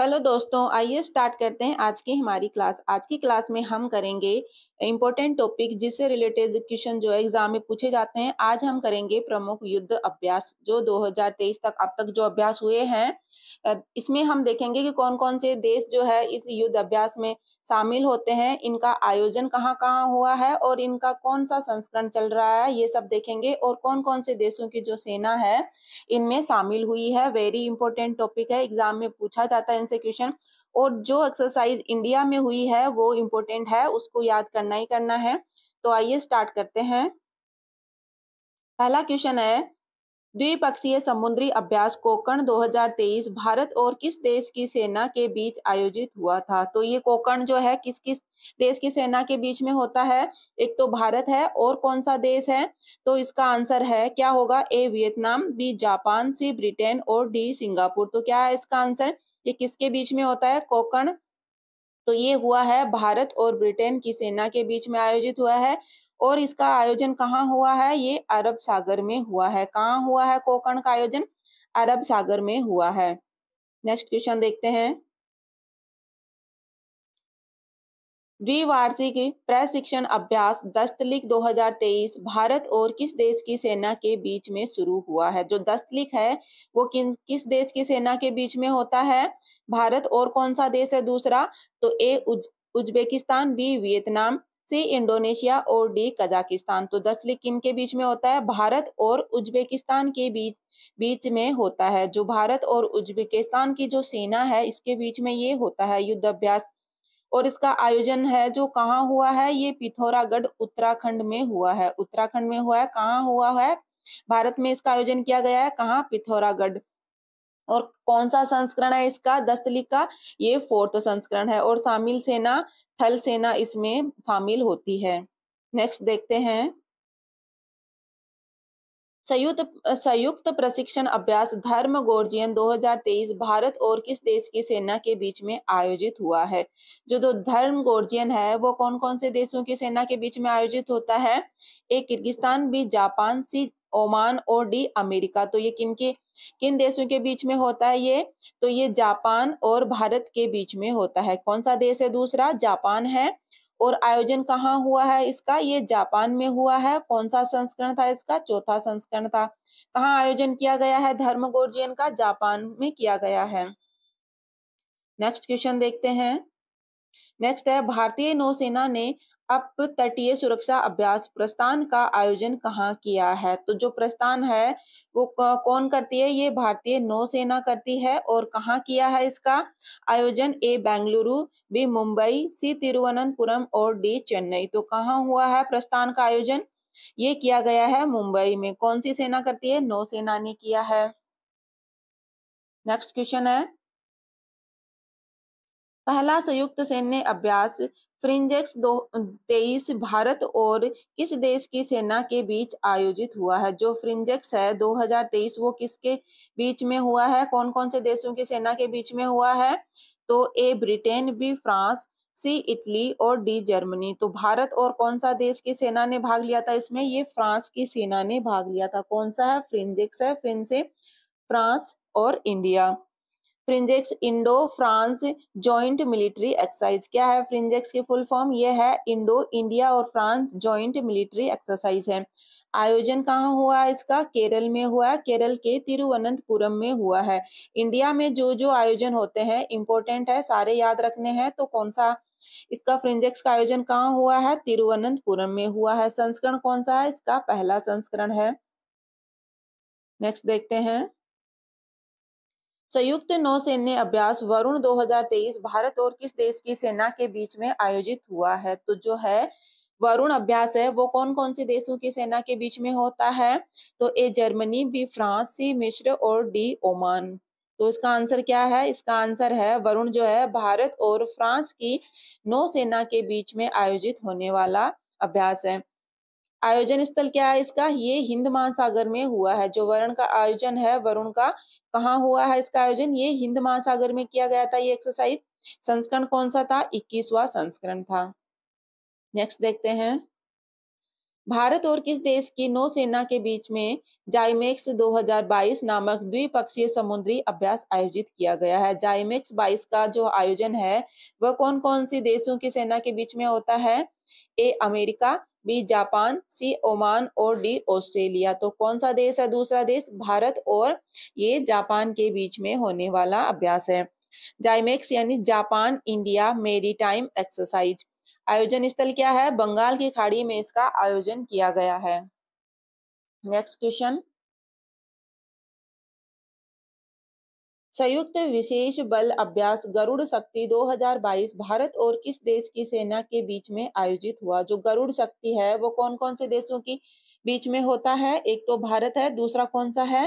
hello दोस्तों आइए start करते हैं आज की हमारी क्लास आज की क्लास में हम करेंगे इम्पोर्टेंट टॉपिक जिससे रिलेटेड क्वेश्चन जो एग्जाम में पूछे जाते हैं आज हम करेंगे प्रमुख युद्ध अभ्यास जो 2023 तक अब तक जो अभ्यास हुए हैं इसमें हम देखेंगे कि कौन कौन से देश जो है इस युद्ध अभ्यास में शामिल होते हैं इनका आयोजन कहाँ कहाँ हुआ है और इनका कौन सा संस्करण चल रहा है ये सब देखेंगे और कौन कौन से देशों की जो सेना है इनमें शामिल हुई है वेरी इंपॉर्टेंट टॉपिक है एग्जाम में पूछा जाता है साइंस क्वेश्चन और जो एक्सरसाइज इंडिया में हुई है वो इम्पोर्टेंट है उसको याद करना ही करना है तो आइए स्टार्ट करते हैं पहला क्वेश्चन है द्विपक्षीय समुद्री अभ्यास कोकण 2023 भारत और किस देश की सेना के बीच आयोजित हुआ था तो ये कोकण जो है किस किस देश की सेना के बीच में होता है एक तो भारत है और कौन सा देश है तो इसका आंसर है क्या होगा A Vietnam B Japan C Britain और डी सिंगापुर तो क्या है इसका आंसर ये किसके बीच में होता है कोकण तो ये हुआ है भारत और ब्रिटेन की सेना के बीच में आयोजित हुआ है और इसका आयोजन कहाँ हुआ है ये अरब सागर में हुआ है कहाँ हुआ है कोकण का आयोजन अरब सागर में हुआ है नेक्स्ट क्वेश्चन देखते हैं द्विवार्षिक प्रशिक्षण अभ्यास दस्तलिक 2023 भारत और किस देश की सेना के बीच में शुरू हुआ है जो दस्तलिक है वो किन किस देश की सेना के बीच में होता है भारत और कौन सा देश है दूसरा तो ए उज, Uzbekistan B Vietnam C Indonesia और डी कजाकिस्तान तो दस लीग किन के बीच में होता है भारत और उज्बेकिस्तान के बीच बीच में होता है जो भारत और उज्बेकिस्तान की जो सेना है इसके बीच में ये होता है युद्ध अभ्यास और इसका आयोजन है जो कहाँ हुआ है ये पिथौरागढ़ उत्तराखंड में हुआ है उत्तराखंड में हुआ है कहाँ हुआ है भारत में इसका आयोजन किया गया है कहाँ पिथौरागढ़ और कौन सा संस्करण है इसका दस्तली का ये फोर्थ संस्करण है और शामिल सेना थल सेना इसमें शामिल होती है नेक्स्ट देखते हैं संयुक्त संयुक्त प्रशिक्षण अभ्यास धर्म गोर्जियन 2023 भारत और किस देश की सेना के बीच में आयोजित हुआ है जो दो धर्म गोर्जियन है वो कौन कौन से देशों की सेना के बीच में आयोजित होता है A Kyrgyzstan B Japan C Oman और डी अमेरिका तो ये किन के किन देशों के बीच में होता है ये तो ये जापान और भारत के बीच में होता है कौन सा देश है दूसरा जापान है और आयोजन कहाँ हुआ है इसका ये जापान में हुआ है कौन सा संस्करण था इसका चौथा संस्करण था कहाँ आयोजन किया गया है धर्म गोर्जियन का जापान में किया गया है नेक्स्ट क्वेश्चन देखते हैं नेक्स्ट है भारतीय नौसेना ने अप तटीय सुरक्षा अभ्यास प्रस्थान का आयोजन कहाँ किया है तो जो प्रस्थान है वो कौन करती है ये भारतीय नौसेना करती है और कहाँ किया है इसका आयोजन A Bengaluru B Mumbai C Thiruvananthapuram और डी चेन्नई तो कहाँ हुआ है प्रस्थान का आयोजन ये किया गया है मुंबई में कौन सी सेना करती है नौसेना ने किया है नेक्स्ट क्वेश्चन है पहला संयुक्त सैन्य अभ्यास फ्रिंजेक्स दो तेईस भारत और किस देश की सेना के बीच आयोजित हुआ है जो फ्रिंजेक्स है 2023 वो किसके बीच में हुआ है कौन कौन से देशों की सेना के बीच में हुआ है तो A Britain B France C Italy और डी जर्मनी तो भारत और कौन सा देश की सेना ने भाग लिया था इसमें ये फ्रांस की सेना ने भाग लिया था कौन सा है फ्रिंजेक्स है फ्रिंज फ्रांस और India Frinjex Indo France joint military exercise क्या है फ्रिंजेक्स की फुल फॉर्म ये है इंडो इंडिया और फ्रांस जॉइंट मिलिट्री एक्सरसाइज है आयोजन कहाँ हुआ है इसका केरल में हुआ है केरल के तिरुवनंतपुरम में हुआ है इंडिया में जो जो आयोजन होते हैं इंपॉर्टेंट है सारे याद रखने हैं तो कौन सा इसका फ्रिंजेक्स का आयोजन कहाँ हुआ है तिरुवनंतपुरम में हुआ है संस्करण कौन सा है इसका पहला संस्करण है नेक्स्ट देखते हैं संयुक्त नौसैन्य अभ्यास वरुण 2023 भारत और किस देश की सेना के बीच में आयोजित हुआ है तो जो है वरुण अभ्यास है वो कौन कौन से देशों की सेना के बीच में होता है तो A Germany B France C मिश्र और डी ओमान तो इसका आंसर क्या है इसका आंसर है वरुण जो है भारत और फ्रांस की नौसेना के बीच में आयोजित होने वाला अभ्यास है आयोजन स्थल क्या है इसका ये हिंद महासागर में हुआ है जो वरुण का आयोजन है वरुण का कहाँ हुआ है इसका आयोजन ये हिंद महासागर में किया गया था ये एक्सरसाइज संस्करण कौन सा था इक्कीसवा संस्करण था नेक्स्ट देखते हैं भारत और किस देश की नौसेना के बीच में जाइमेक्स 2022 नामक द्विपक्षीय समुद्री अभ्यास आयोजित किया गया है जाइमेक्स 22 का जो आयोजन है वह कौन कौन सी देशों की सेना के बीच में होता है A America B Japan C Oman और डी ऑस्ट्रेलिया तो कौन सा देश है दूसरा देश भारत और ये जापान के बीच में होने वाला अभ्यास है जाइमेक्स यानी Japan India maritime exercise आयोजन स्थल क्या है बंगाल की खाड़ी में इसका आयोजन किया गया है नेक्स्ट क्वेश्चन संयुक्त विशेष बल अभ्यास गरुड़ शक्ति 2022 भारत और किस देश की सेना के बीच में आयोजित हुआ जो गरुड़ शक्ति है वो कौन कौन से देशों की बीच में होता है एक तो भारत है दूसरा कौन सा है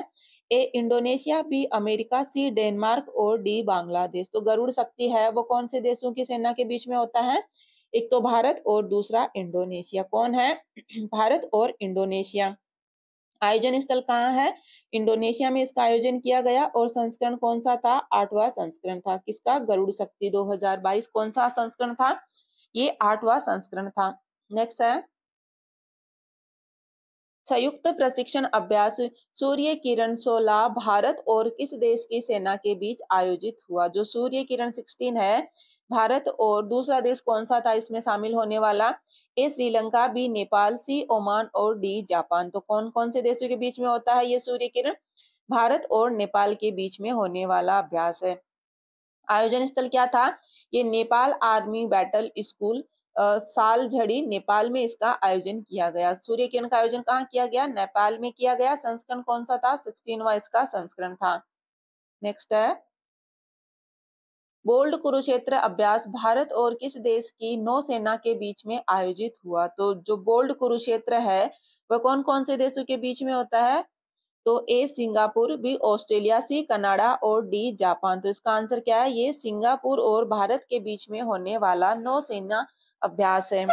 A Indonesia B America C Denmark और डी बांग्लादेश तो गरुड़ शक्ति है वो कौन से देशों की सेना के बीच में होता है एक तो भारत और दूसरा इंडोनेशिया कौन है भारत और इंडोनेशिया आयोजन स्थल कहाँ है इंडोनेशिया में इसका आयोजन किया गया और संस्करण कौन सा था आठवां संस्करण था किसका गरुड़ शक्ति 2022 कौन सा संस्करण था ये आठवां संस्करण था नेक्स्ट है संयुक्त प्रशिक्षण अभ्यास सूर्य किरण 16 भारत और किस देश की सेना के बीच आयोजित हुआ जो सूर्य किरण 16 है भारत और दूसरा देश कौन सा था इसमें शामिल होने वाला A Sri Lanka B Nepal C Oman और डी जापान तो कौन कौन से देशों के बीच में होता है ये सूर्य किरण भारत और नेपाल के बीच में होने वाला अभ्यास है आयोजन स्थल क्या था ये नेपाल आर्मी बैटल स्कूल साल झड़ी नेपाल में इसका आयोजन किया गया सूर्य किरण का आयोजन कहाँ किया गया नेपाल में किया गया संस्करण कौन सा था सिक्सटीनवा इसका संस्करण था नेक्स्ट है बोल्ड कुरुक्षेत्र अभ्यास भारत और किस देश की नौसेना के बीच में आयोजित हुआ तो जो बोल्ड कुरुक्षेत्र है वह कौन कौन से देशों के बीच में होता है तो A Singapore B Australia C Canada और डी जापान तो इसका आंसर क्या है ये सिंगापुर और भारत के बीच में होने वाला नौसेना अभ्यास है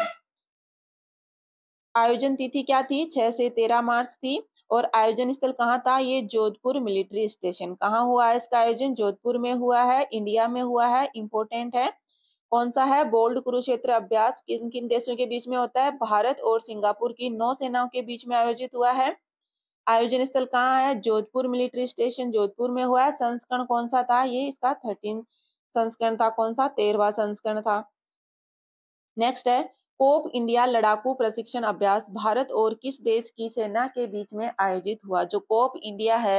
आयोजन तिथि क्या थी छह से तेरह मार्च थी और आयोजन स्थल कहाँ था ये जोधपुर मिलिट्री स्टेशन कहाँ हुआ है इसका आयोजन जोधपुर में हुआ है इंडिया में हुआ है इम्पोर्टेंट है कौन सा है बोल्ड कुरुक्षेत्र अभ्यास किन किन देशों के बीच में होता है भारत और सिंगापुर की नौ सेनाओं के बीच में आयोजित हुआ है आयोजन स्थल कहाँ है जोधपुर मिलिट्री स्टेशन जोधपुर में हुआ है संस्करण कौन सा था ये इसका थर्टीन संस्करण था कौन सा तेरहवा संस्करण था नेक्स्ट है कोप इंडिया लड़ाकू प्रशिक्षण अभ्यास भारत और किस देश की सेना के बीच में आयोजित हुआ जो कोप इंडिया है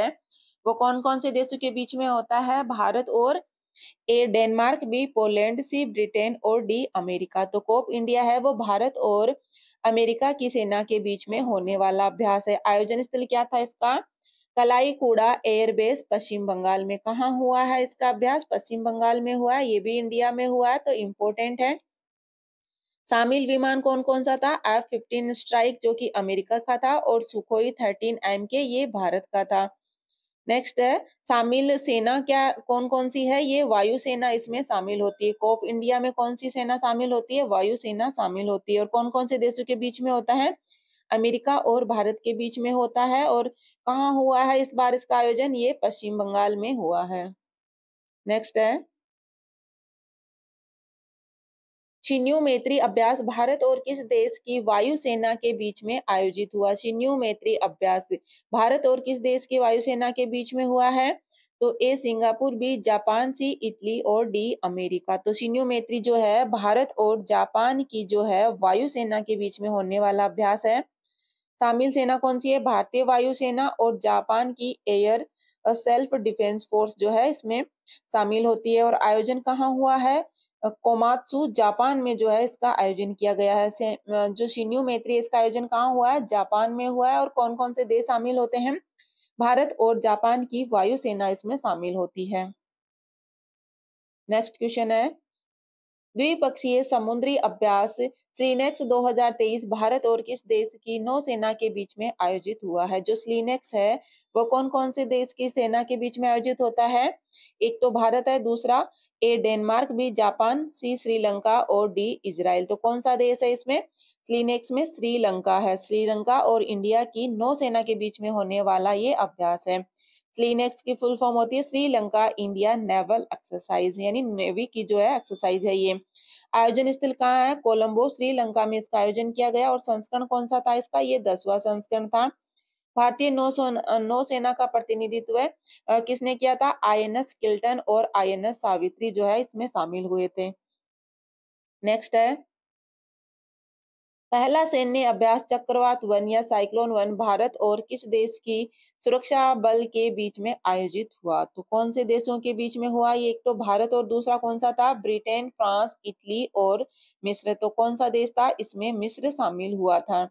वो कौन कौन से देशों के बीच में होता है भारत और A Denmark B Poland C Britain और डी अमेरिका तो कोप इंडिया है वो भारत और अमेरिका की सेना के बीच में होने वाला अभ्यास है आयोजन स्थल क्या था इसका कलाई कूड़ा एयरबेस पश्चिम बंगाल में कहा हुआ है इसका अभ्यास पश्चिम बंगाल में हुआ है ये भी इंडिया में हुआ है तो इम्पोर्टेंट है शामिल विमान कौन कौन सा था एफ फिफ्टीन स्ट्राइक जो कि अमेरिका का था और सुखोई थर्टीन एम के ये भारत का था नेक्स्ट है शामिल सेना क्या कौन कौन सी है ये वायु सेना इसमें शामिल होती है कोप इंडिया में कौन सी सेना शामिल होती है वायुसेना शामिल होती है और कौन कौन से देशों के बीच में होता है अमेरिका और भारत के बीच में होता है और कहाँ हुआ है इस बार इसका आयोजन ये पश्चिम बंगाल में हुआ है नेक्स्ट है चिन्यू मैत्री अभ्यास भारत और किस देश की वायुसेना के बीच में आयोजित हुआ चिन्यू मैत्री अभ्यास भारत और किस देश की वायुसेना के बीच में हुआ है तो A Singapore B Japan C Italy और डी अमेरिका तो शिन्यू मैत्री जो है भारत और जापान की जो है वायुसेना के बीच में होने वाला अभ्यास है शामिल सेना कौन सी है भारतीय वायुसेना और जापान की एयर सेल्फ डिफेंस फोर्स जो है इसमें शामिल होती है और आयोजन कहाँ हुआ है कोमात्सु जापान में जो है इसका आयोजन किया गया है जो शिन्यू मैत्री इसका आयोजन कहाँ हुआ है जापान में हुआ है और कौन कौन से देश शामिल होते हैं भारत और जापान की वायुसेना इसमें शामिल होती है नेक्स्ट क्वेश्चन है द्विपक्षीय समुद्री अभ्यास स्लीनेक्स 2023 भारत और किस देश की नौसेना के बीच में आयोजित हुआ है जो स्लीनेक्स है वो कौन कौन से देश की सेना के बीच में आयोजित होता है एक तो भारत है दूसरा A Denmark B Japan C Sri Lanka और डी इसराइल तो कौन सा देश है इसमें स्लीनेक्स में श्रीलंका है श्रीलंका और इंडिया की नौसेना के बीच में होने वाला ये अभ्यास है स्लीनेक्स की फुल फॉर्म होती है श्रीलंका इंडिया नेवल एक्सरसाइज यानी नेवी की जो है एक्सरसाइज है ये आयोजन स्थल कहाँ है कोलंबो श्रीलंका में इसका आयोजन किया गया और संस्करण कौन सा था इसका ये दसवा संस्करण था भारतीय नौसेना का प्रतिनिधित्व किसने किया था आईएनएस किल्टन और आईएनएस सावित्री जो है इसमें शामिल हुए थे नेक्स्ट है पहला सैन्य अभ्यास चक्रवात वन या साइक्लोन वन भारत और किस देश की सुरक्षा बल के बीच में आयोजित हुआ तो कौन से देशों के बीच में हुआ ये एक तो भारत और दूसरा कौन सा था ब्रिटेन फ्रांस इटली और मिस्र तो कौन सा देश था इसमें मिस्र शामिल हुआ था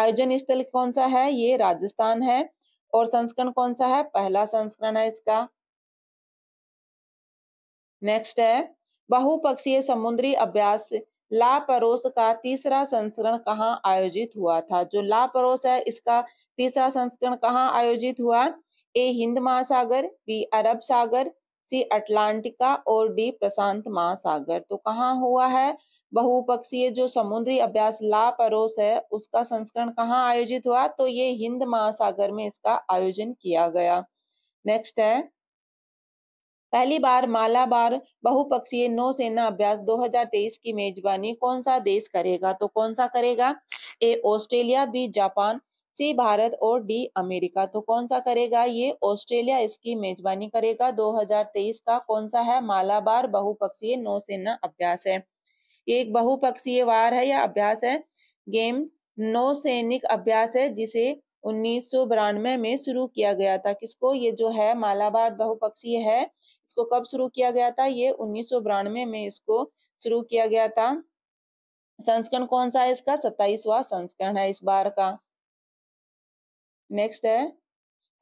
आयोजन स्थल कौन सा है ये राजस्थान है और संस्करण कौन सा है पहला संस्करण है इसका नेक्स्ट है बहुपक्षीय समुद्री अभ्यास ला परोस का तीसरा संस्करण कहाँ आयोजित हुआ था जो ला परोस है इसका तीसरा संस्करण कहाँ आयोजित हुआ A Hind Mahasagar B Arab Sagar C Atlantic और डी प्रशांत महासागर तो कहाँ हुआ है बहुपक्षीय जो समुद्री अभ्यास ला परोस है उसका संस्करण कहाँ आयोजित हुआ तो ये हिंद महासागर में इसका आयोजन किया गया नेक्स्ट है पहली बार मालाबार बहुपक्षीय नौसेना अभ्यास 2023 की मेजबानी कौन सा देश करेगा तो कौन सा करेगा A Australia B Japan C Bharat और डी अमेरिका तो कौन सा करेगा ये ऑस्ट्रेलिया इसकी मेजबानी करेगा 2023 का कौन सा है मालाबार बहुपक्षीय नौसेना अभ्यास है ये एक बहुपक्षीय वार है या अभ्यास है गेम नौसैनिक अभ्यास है जिसे उन्नीस में शुरू किया गया था किसको ये जो है मालाबार बहुपक्षीय है इसको कब शुरू किया गया था ये उन्नीस में इसको शुरू किया गया था संस्करण कौन सा है इसका सत्ताईसवा संस्करण है इस बार का नेक्स्ट है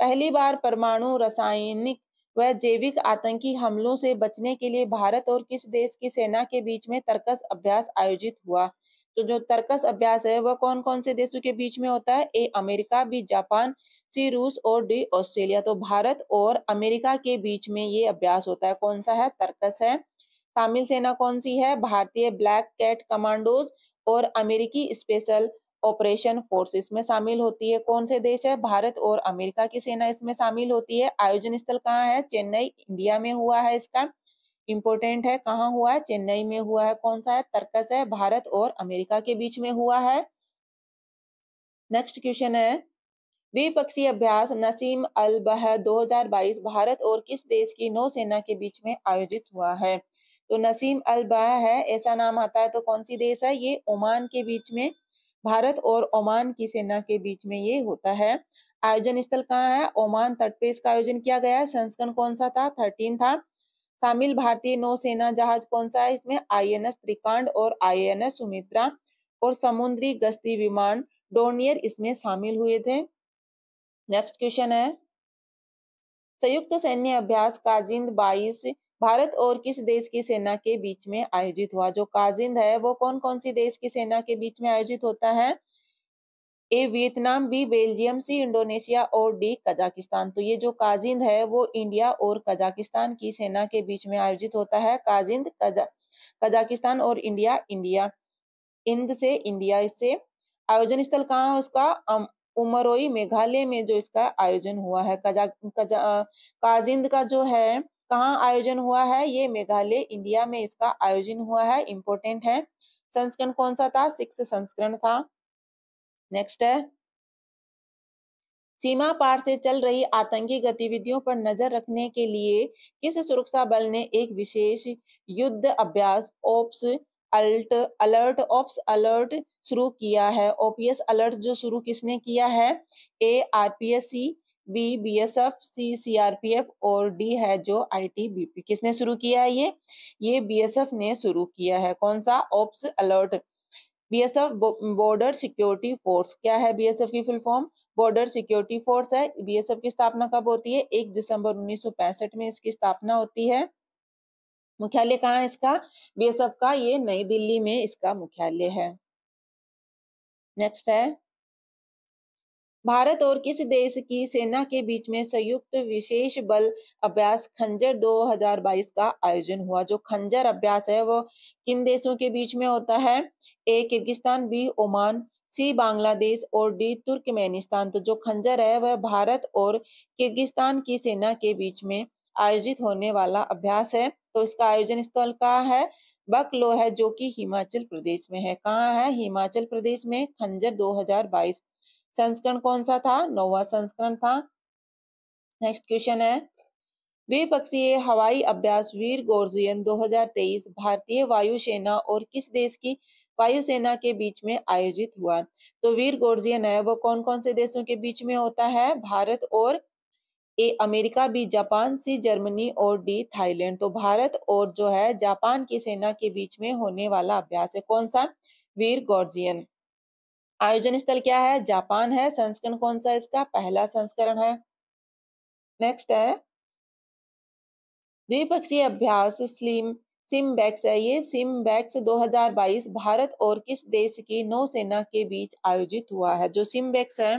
पहली बार परमाणु रासायनिक व जैविक आतंकी हमलों से बचने के लिए भारत और किस देश की सेना के बीच में तर्कस अभ्यास आयोजित हुआ तो जो तर्कस अभ्यास है वह कौन कौन से देशों के बीच में होता है A America B Japan C रूस और डी ऑस्ट्रेलिया तो भारत और अमेरिका के बीच में ये अभ्यास होता है कौन सा है तर्कस है शामिल सेना कौन सी है भारतीय ब्लैक कैट कमांडोज और अमेरिकी स्पेशल ऑपरेशन फोर्सेस में शामिल होती है कौन से देश है भारत और अमेरिका की सेना इसमें शामिल होती है आयोजन स्थल कहाँ है चेन्नई इंडिया में हुआ है इसका इम्पोर्टेंट है कहाँ हुआ है चेन्नई में हुआ है कौन सा है तर्कस है भारत और अमेरिका के बीच में हुआ है नेक्स्ट क्वेश्चन है द्विपक्षीय अभ्यास नसीम अल बह 2022 भारत और किस देश की नौसेना के बीच में आयोजित हुआ है तो नसीम अल बह है ऐसा नाम आता है तो कौन सी देश है ये ओमान के बीच में भारत और ओमान की सेना के बीच में ये होता है आयोजन स्थल कहाँ है ओमान तट पे इसका आयोजन किया गया है संस्करण कौन सा था थर्टीन था शामिल भारतीय नौसेना जहाज कौन सा है इसमें आईएनएस त्रिकांड और आईएनएस सुमित्रा और समुद्री गश्ती विमान डोर्नियर इसमें शामिल हुए थे नेक्स्ट क्वेश्चन है संयुक्त सैन्य अभ्यास काजिंद 22 भारत और किस देश की सेना के बीच में आयोजित हुआ जो काजिंद है वो कौन कौन सी देश की सेना के बीच में आयोजित होता है A Vietnam B Belgium C Indonesia और डी कजाकिस्तान तो ये जो काजिंद है वो इंडिया और कजाकिस्तान की सेना के बीच में आयोजित होता है काजिंद कजा कजाकिस्तान और इंडिया इंडिया इंद से इंडिया इससे आयोजन स्थल कहाँ है उसका उमरोई मेघालय में जो इसका आयोजन हुआ है कजा, कजा काजिंद का जो है कहाँ आयोजन हुआ है ये मेघालय इंडिया में इसका आयोजन हुआ है इम्पोर्टेंट है संस्करण कौन सा था सिक्स संस्करण था नेक्स्ट है सीमा पार से चल रही आतंकी गतिविधियों पर नजर रखने के लिए किस सुरक्षा बल ने एक विशेष युद्ध अभ्यास ops alt alert ops alert शुरू किया है ओपीएस अलर्ट जो शुरू किसने किया है A S C B B S F C C R P F और डी है जो आई टी बी पी किसने शुरू किया है ये ये बी एस एफ ने शुरू किया है कौन सा ops alert BSF border security force क्या है बीएसएफ की full form border security force है बीएसएफ की स्थापना कब होती है एक दिसंबर उन्नीस में इसकी स्थापना होती है मुख्यालय कहाँ है इसका बीएसएफ का ये नई दिल्ली में इसका मुख्यालय है नेक्स्ट है भारत और किस देश की सेना के बीच में संयुक्त विशेष बल अभ्यास खंजर 2022 का आयोजन हुआ जो खंजर अभ्यास है वो किन देशों के बीच में होता है A Kyrgyzstan B Oman C Bangladesh और डी तुर्कमेनिस्तान तो जो खंजर है वह भारत और किर्गिस्तान की सेना के बीच में आयोजित होने वाला अभ्यास है तो इसका आयोजन स्थल कहा है बकलो है जो कि हिमाचल प्रदेश में है कहाँ है हिमाचल प्रदेश में खंजर 2022 संस्करण कौन सा था नोवा संस्करण था नेक्स्ट क्वेश्चन है द्विपक्षीय हवाई अभ्यास वीर गोर्जियन 2023 भारतीय वायुसेना और किस देश की वायुसेना के बीच में आयोजित हुआ तो वीर गोर्जियन है वो कौन कौन से देशों के बीच में होता है भारत और A America B Japan C Germany और डी थाईलैंड तो भारत और जो है जापान की सेना के बीच में होने वाला अभ्यास है कौन सा वीर गोर्जियन आयोजन स्थल क्या है जापान है संस्करण कौन सा इसका पहला संस्करण है नेक्स्ट है द्विपक्षीय अभ्यास स्लिम सिमबैक्स है ये सिमबैक्स 2022 भारत और किस देश की नौसेना के बीच आयोजित हुआ है जो सिमबैक्स है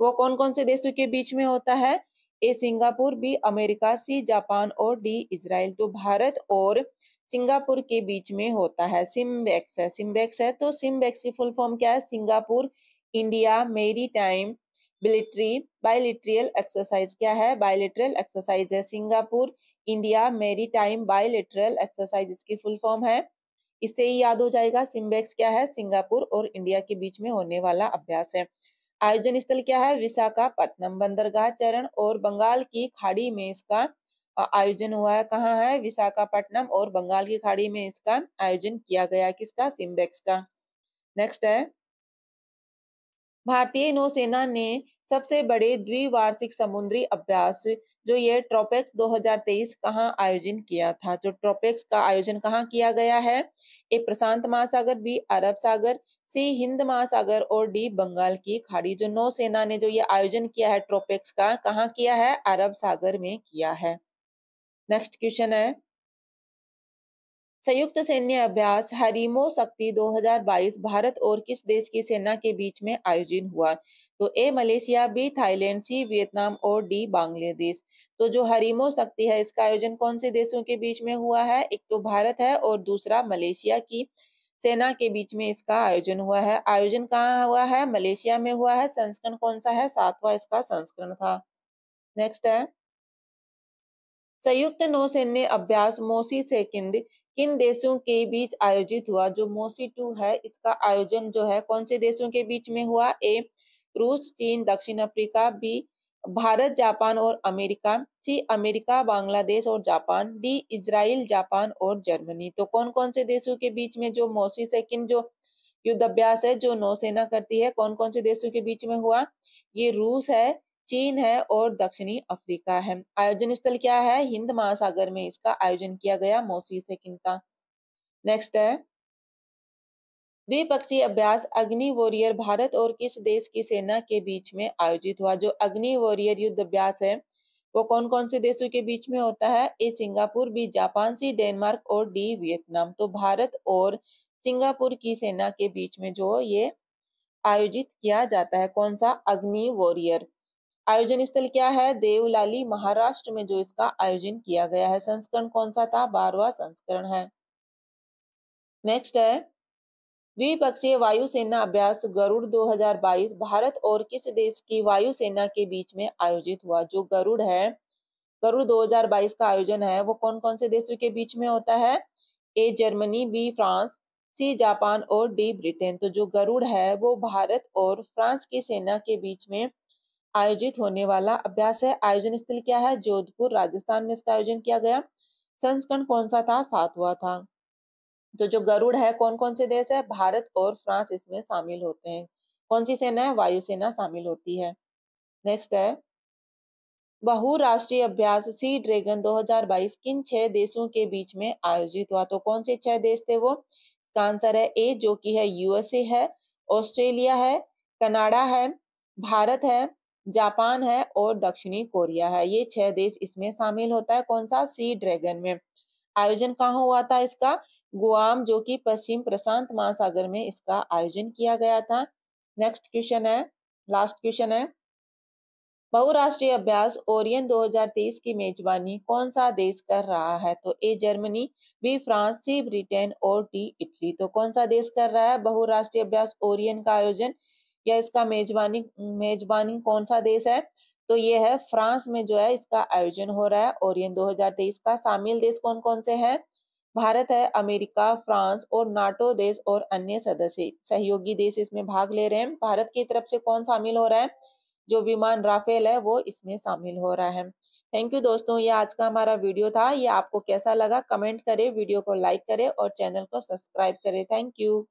वो कौन कौन से देशों के बीच में होता है A Singapore B America C Japan और डी इसराइल तो भारत और सिंगापुर के बीच में होता है सिम्बेक्स है सिम्बेक्स है तो सिम्बेक्स की फुल फॉर्म क्या है Singapore India maritime bilateral bilateral exercise क्या है बायोलिट्रियल एक्सरसाइज है Singapore India maritime bilateral exercise इसकी फुल फॉर्म है इससे ही याद हो जाएगा सिम्बेक्स क्या है सिंगापुर और इंडिया के बीच में होने वाला अभ्यास है आयोजन स्थल क्या है विशाखापट्टनम बंदरगाह चरण और बंगाल की खाड़ी में इसका आयोजन हुआ है कहाँ है विशाखापट्टनम और बंगाल की खाड़ी में इसका आयोजन किया गया किसका सिम्बेक्स का नेक्स्ट है भारतीय नौसेना ने सबसे बड़े द्विवार्षिक समुद्री अभ्यास जो ये ट्रोपेक्स 2023 कहां आयोजन किया था जो ट्रोपेक्स का आयोजन कहां किया गया है ए प्रशांत महासागर बी अरब सागर सी हिंद महासागर और डी बंगाल की खाड़ी जो नौसेना ने जो ये आयोजन किया है ट्रोपेक्स का कहां किया है अरब सागर में किया है नेक्स्ट क्वेश्चन है संयुक्त सैन्य अभ्यास हरीमो शक्ति 2022 भारत और किस देश की सेना के बीच में आयोजन हुआ तो A Malaysia B Thailand C Vietnam और डी बांग्लादेश तो जो हरीमो शक्ति है इसका आयोजन कौन से देशों के बीच में हुआ है एक तो भारत है और दूसरा मलेशिया की सेना के बीच में इसका आयोजन हुआ है आयोजन कहाँ हुआ है मलेशिया में हुआ है संस्करण कौन सा है सातवा इसका संस्करण था नेक्स्ट है संयुक्त नौसैन्य अभ्यास मोसी सेकंड किन देशों के बीच आयोजित हुआ जो मोसी टू है इसका आयोजन जो है कौन से देशों के बीच में हुआ ए रूस चीन दक्षिण अफ्रीका बी भारत जापान और अमेरिका सी अमेरिका बांग्लादेश और जापान डी इजराइल जापान और जर्मनी तो कौन कौन से देशों के बीच में जो मोसी सेकंड जो युद्ध अभ्यास है जो नौसेना करती है कौन कौन से देशों के बीच में हुआ ये रूस है चीन है और दक्षिणी अफ्रीका है आयोजन स्थल क्या है हिंद महासागर में इसका आयोजन किया गया मोसी से किनका नेक्स्ट है द्विपक्षीय अभ्यास अग्नि वॉरियर भारत और किस देश की सेना के बीच में आयोजित हुआ जो अग्नि वॉरियर युद्ध अभ्यास है वो कौन कौन से देशों के बीच में होता है A Singapore B Japan C Denmark और डी वियतनाम तो भारत और सिंगापुर की सेना के बीच में जो ये आयोजित किया जाता है कौन सा अग्नि वॉरियर आयोजन स्थल क्या है देवलाली महाराष्ट्र में जो इसका आयोजन किया गया है संस्करण कौन सा था बारवा संस्करण है नेक्स्ट है द्विपक्षीय वायुसेना अभ्यास गरुड़ 2022 भारत और किस देश की वायुसेना के बीच में आयोजित हुआ जो गरुड़ है गरुड़ 2022 का आयोजन है वो कौन कौन से देशों के बीच में होता है A Germany B France C Japan और डी ब्रिटेन तो जो गरुड़ है वो भारत और फ्रांस की सेना के बीच में आयोजित होने वाला अभ्यास है आयोजन स्थल क्या है जोधपुर राजस्थान में इसका आयोजन किया गया संस्करण कौन सा था सातवा था तो जो गरुड़ है कौन कौन से देश है भारत और फ्रांस इसमें शामिल होते हैं कौन सी सेना है वायुसेना शामिल होती है नेक्स्ट है बहुराष्ट्रीय अभ्यास सी ड्रैगन 2022 किन छह देशों के बीच में आयोजित हुआ तो कौन से छह देश थे वो आंसर है ए जो कि है यूएसए है ऑस्ट्रेलिया है कनाडा है भारत है जापान है और दक्षिणी कोरिया है ये छह देश इसमें शामिल होता है कौन सा सी ड्रैगन में आयोजन कहाँ हुआ था इसका गुआम जो कि पश्चिम प्रशांत महासागर में इसका आयोजन किया गया था नेक्स्ट क्वेश्चन है लास्ट क्वेश्चन है बहुराष्ट्रीय अभ्यास ओरियन 2023 की मेजबानी कौन सा देश कर रहा है तो A Germany B France C Britain और डी इटली तो कौन सा देश कर रहा है बहुराष्ट्रीय अभ्यास ओरियन का आयोजन या इसका मेजबानी मेजबानी कौन सा देश है तो ये है फ्रांस में जो है इसका आयोजन हो रहा है ओरियन 2023 का शामिल देश कौन कौन से हैं भारत है अमेरिका फ्रांस और नाटो देश और अन्य सदस्य सहयोगी देश इसमें भाग ले रहे हैं भारत की तरफ से कौन शामिल हो रहा है जो विमान राफेल है वो इसमें शामिल हो रहा है थैंक यू दोस्तों ये आज का हमारा वीडियो था ये आपको कैसा लगा कमेंट करें वीडियो को लाइक करें और चैनल को सब्सक्राइब करें थैंक यू